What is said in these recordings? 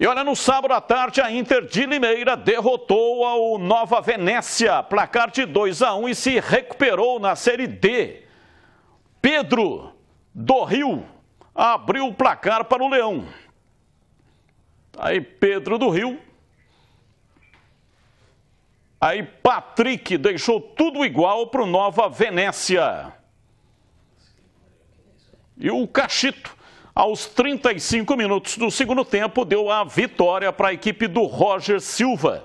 E olha, no sábado à tarde, a Inter de Limeira derrotou ao Nova Venécia, placar de 2 a 1 e se recuperou na Série D. Pedro do Rio abriu o placar para o Leão. Tá aí Pedro do Rio. Aí Patrick deixou tudo igual para o Nova Venécia. E o Cachito aos 35 minutos do segundo tempo, deu a vitória para a equipe do Roger Silva.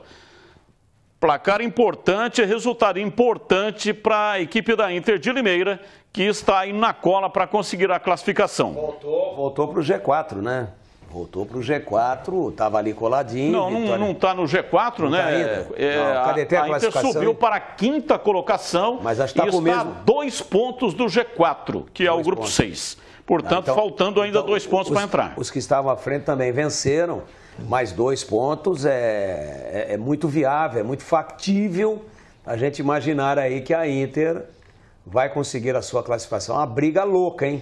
Placar importante, resultado importante para a equipe da Inter de Limeira, que está aí na cola para conseguir a classificação. Voltou, voltou para o G4, né? Voltou para o G4, estava ali coladinho. Não, vitória... não está no G4, né? não né? Tá ainda. É, é não, a, a, a Inter subiu para a quinta colocação mas acho que tá e está com a dois pontos do G4, que é dois é o grupo 6. Portanto, então, faltando ainda então, dois pontos para entrar. Os que estavam à frente também venceram, mas dois pontos é, é, é muito viável, é muito factível a gente imaginar aí que a Inter vai conseguir a sua classificação. Uma briga louca, hein?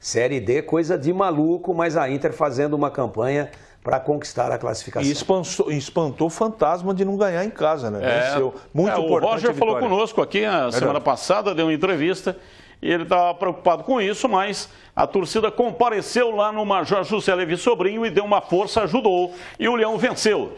Série D, coisa de maluco, mas a Inter fazendo uma campanha para conquistar a classificação. E espantou, espantou o fantasma de não ganhar em casa, né? É, Venceu. Muito é, importante. O Roger falou conosco aqui a semana passada, deu uma entrevista e ele estava preocupado com isso, mas a torcida compareceu lá no Major Levi Sobrinho e deu uma força, ajudou, e o Leão venceu.